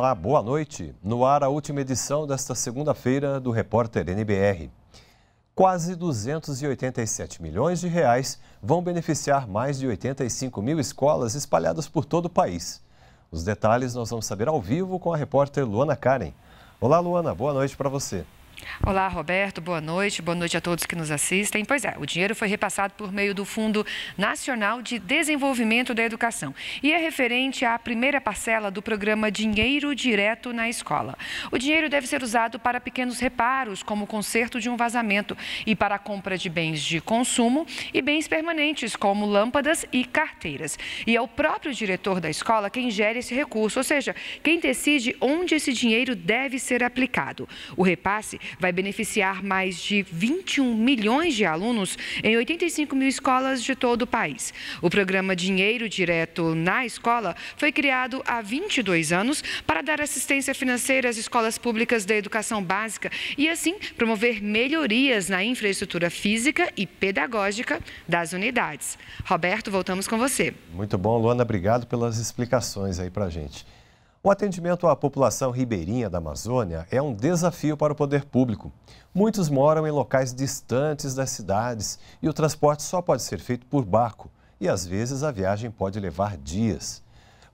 Olá, boa noite. No ar, a última edição desta segunda-feira do Repórter NBR. Quase 287 milhões de reais vão beneficiar mais de 85 mil escolas espalhadas por todo o país. Os detalhes nós vamos saber ao vivo com a repórter Luana Karen. Olá, Luana, boa noite para você. Olá, Roberto. Boa noite. Boa noite a todos que nos assistem. Pois é, o dinheiro foi repassado por meio do Fundo Nacional de Desenvolvimento da Educação e é referente à primeira parcela do programa Dinheiro Direto na Escola. O dinheiro deve ser usado para pequenos reparos, como o conserto de um vazamento, e para a compra de bens de consumo e bens permanentes, como lâmpadas e carteiras. E é o próprio diretor da escola quem gera esse recurso, ou seja, quem decide onde esse dinheiro deve ser aplicado. O repasse vai beneficiar mais de 21 milhões de alunos em 85 mil escolas de todo o país. O programa Dinheiro Direto na Escola foi criado há 22 anos para dar assistência financeira às escolas públicas da educação básica e, assim, promover melhorias na infraestrutura física e pedagógica das unidades. Roberto, voltamos com você. Muito bom, Luana, obrigado pelas explicações aí para gente. O atendimento à população ribeirinha da Amazônia é um desafio para o poder público. Muitos moram em locais distantes das cidades e o transporte só pode ser feito por barco e às vezes a viagem pode levar dias.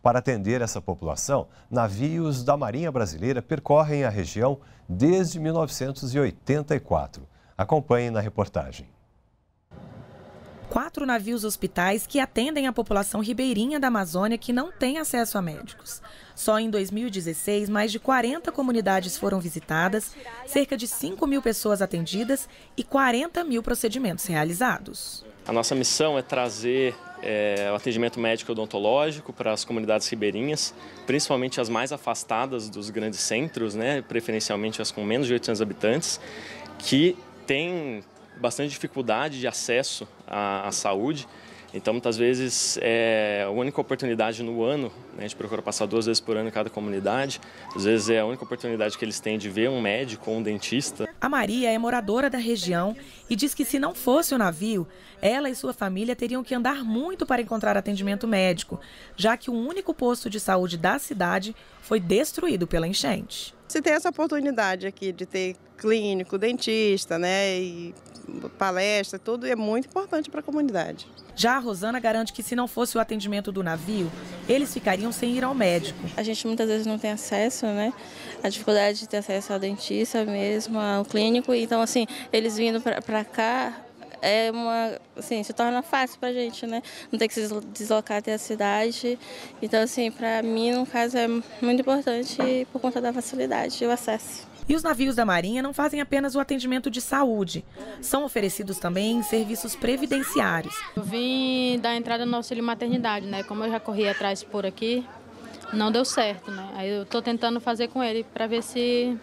Para atender essa população, navios da Marinha Brasileira percorrem a região desde 1984. Acompanhe na reportagem quatro navios hospitais que atendem a população ribeirinha da Amazônia que não tem acesso a médicos. Só em 2016, mais de 40 comunidades foram visitadas, cerca de 5 mil pessoas atendidas e 40 mil procedimentos realizados. A nossa missão é trazer é, o atendimento médico odontológico para as comunidades ribeirinhas, principalmente as mais afastadas dos grandes centros, né, preferencialmente as com menos de 800 habitantes, que têm bastante dificuldade de acesso à, à saúde. Então, muitas vezes, é a única oportunidade no ano, né? a gente procura passar duas vezes por ano em cada comunidade, às vezes é a única oportunidade que eles têm de ver um médico ou um dentista. A Maria é moradora da região e diz que se não fosse o navio, ela e sua família teriam que andar muito para encontrar atendimento médico, já que o único posto de saúde da cidade foi destruído pela enchente se tem essa oportunidade aqui de ter clínico, dentista, né, e palestra, tudo é muito importante para a comunidade. Já a Rosana garante que se não fosse o atendimento do navio, eles ficariam sem ir ao médico. A gente muitas vezes não tem acesso, né? A dificuldade de ter acesso ao dentista mesmo, ao clínico. Então, assim, eles vindo para cá, é uma, assim, se torna fácil a gente, né? Não ter que se deslocar até a cidade. Então, assim, para mim, no caso, é muito importante por conta da facilidade e o acesso. E os navios da Marinha não fazem apenas o atendimento de saúde, são oferecidos também serviços previdenciários. Eu vim dar entrada no auxílio maternidade, né? Como eu já corri atrás por aqui, não deu certo, né? Aí eu estou tentando fazer com ele para ver se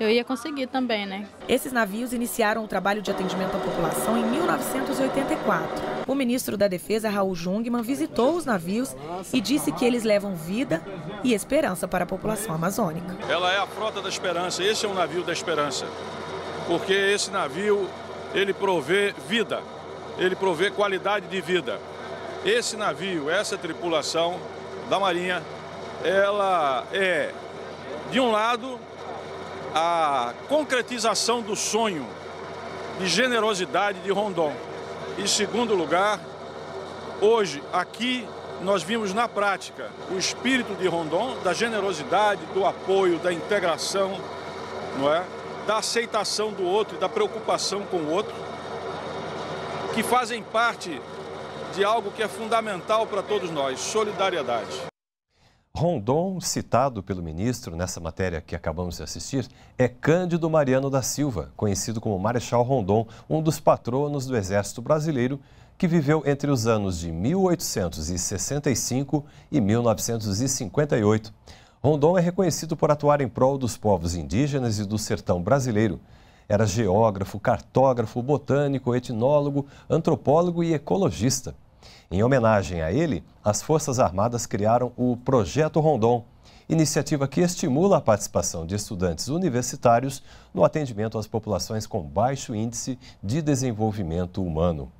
eu ia conseguir também, né? Esses navios iniciaram o trabalho de atendimento à população em 1984. O ministro da Defesa, Raul Jungmann, visitou os navios e disse que eles levam vida e esperança para a população amazônica. Ela é a frota da esperança, esse é um navio da esperança. Porque esse navio, ele provê vida, ele provê qualidade de vida. Esse navio, essa tripulação, da Marinha, ela é, de um lado, a concretização do sonho de generosidade de Rondon. Em segundo lugar, hoje, aqui, nós vimos na prática o espírito de Rondon, da generosidade, do apoio, da integração, não é? da aceitação do outro e da preocupação com o outro, que fazem parte de algo que é fundamental para todos nós: solidariedade. Rondon, citado pelo ministro nessa matéria que acabamos de assistir, é Cândido Mariano da Silva, conhecido como Marechal Rondon, um dos patronos do Exército Brasileiro, que viveu entre os anos de 1865 e 1958. Rondon é reconhecido por atuar em prol dos povos indígenas e do sertão brasileiro, era geógrafo, cartógrafo, botânico, etnólogo, antropólogo e ecologista. Em homenagem a ele, as Forças Armadas criaram o Projeto Rondon, iniciativa que estimula a participação de estudantes universitários no atendimento às populações com baixo índice de desenvolvimento humano.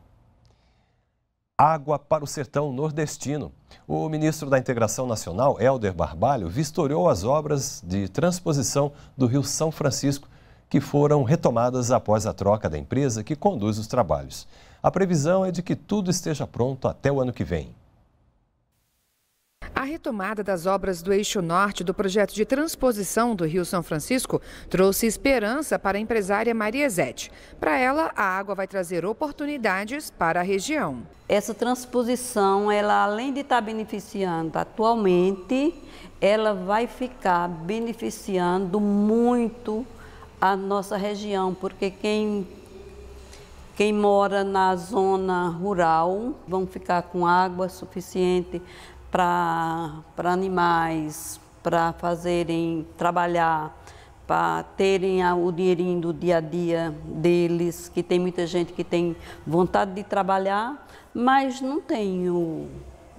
Água para o sertão nordestino. O ministro da Integração Nacional, Helder Barbalho, vistoriou as obras de transposição do Rio São Francisco que foram retomadas após a troca da empresa que conduz os trabalhos. A previsão é de que tudo esteja pronto até o ano que vem. A retomada das obras do eixo norte do projeto de transposição do Rio São Francisco trouxe esperança para a empresária Maria Zete. Para ela, a água vai trazer oportunidades para a região. Essa transposição, ela além de estar tá beneficiando atualmente, ela vai ficar beneficiando muito a nossa região, porque quem, quem mora na zona rural vão ficar com água suficiente para animais, para fazerem trabalhar, para terem a, o dinheirinho do dia a dia deles, que tem muita gente que tem vontade de trabalhar, mas não tem o,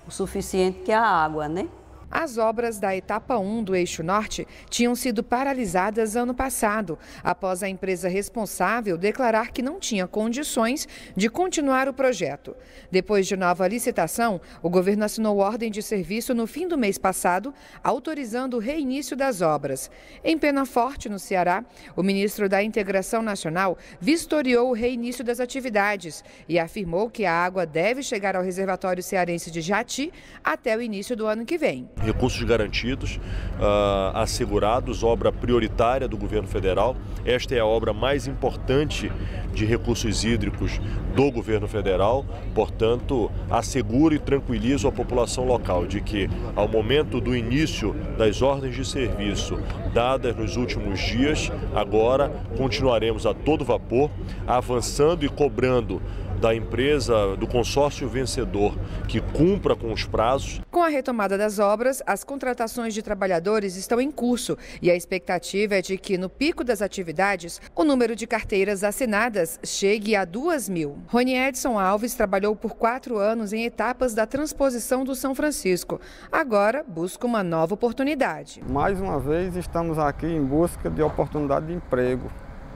o suficiente que é a água, né? As obras da etapa 1 do Eixo Norte tinham sido paralisadas ano passado, após a empresa responsável declarar que não tinha condições de continuar o projeto. Depois de nova licitação, o governo assinou ordem de serviço no fim do mês passado, autorizando o reinício das obras. Em Penaforte, no Ceará, o ministro da Integração Nacional vistoriou o reinício das atividades e afirmou que a água deve chegar ao reservatório cearense de Jati até o início do ano que vem recursos garantidos, uh, assegurados, obra prioritária do governo federal. Esta é a obra mais importante de recursos hídricos do governo federal, portanto, asseguro e tranquilizo a população local de que, ao momento do início das ordens de serviço dadas nos últimos dias, agora continuaremos a todo vapor, avançando e cobrando da empresa, do consórcio vencedor, que cumpra com os prazos. Com a retomada das obras, as contratações de trabalhadores estão em curso e a expectativa é de que, no pico das atividades, o número de carteiras assinadas chegue a 2 mil. Rony Edson Alves trabalhou por quatro anos em etapas da transposição do São Francisco. Agora busca uma nova oportunidade. Mais uma vez, estamos aqui em busca de oportunidade de emprego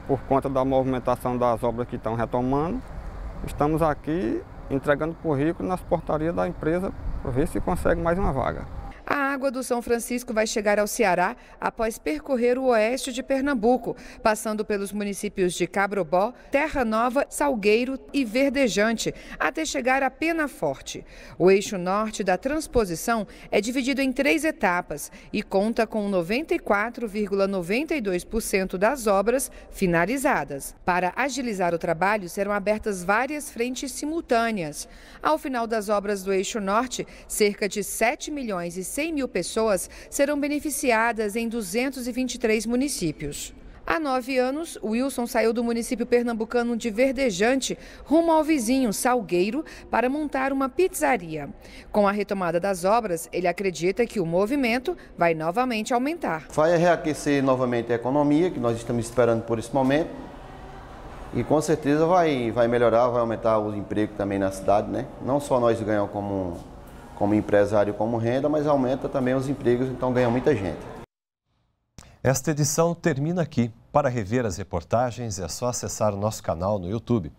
por conta da movimentação das obras que estão retomando Estamos aqui entregando currículo nas portarias da empresa para ver se consegue mais uma vaga. A água do São Francisco vai chegar ao Ceará após percorrer o oeste de Pernambuco, passando pelos municípios de Cabrobó, Terra Nova, Salgueiro e Verdejante, até chegar a Pena Forte. O eixo norte da transposição é dividido em três etapas e conta com 94,92% das obras finalizadas. Para agilizar o trabalho, serão abertas várias frentes simultâneas. Ao final das obras do eixo norte, cerca de 7 milhões e 100 mil pessoas serão beneficiadas em 223 municípios. Há nove anos, Wilson saiu do município pernambucano de Verdejante, rumo ao vizinho Salgueiro, para montar uma pizzaria. Com a retomada das obras, ele acredita que o movimento vai novamente aumentar. Vai reaquecer novamente a economia, que nós estamos esperando por esse momento. E com certeza vai, vai melhorar, vai aumentar o emprego também na cidade, né? Não só nós ganhamos como como empresário, como renda, mas aumenta também os empregos, então ganha muita gente. Esta edição termina aqui. Para rever as reportagens, é só acessar o nosso canal no YouTube.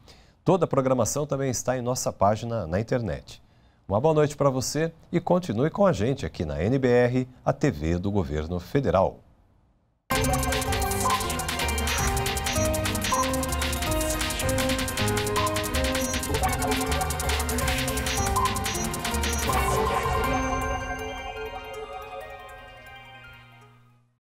Toda a programação também está em nossa página na internet. Uma boa noite para você e continue com a gente aqui na NBR, a TV do Governo Federal.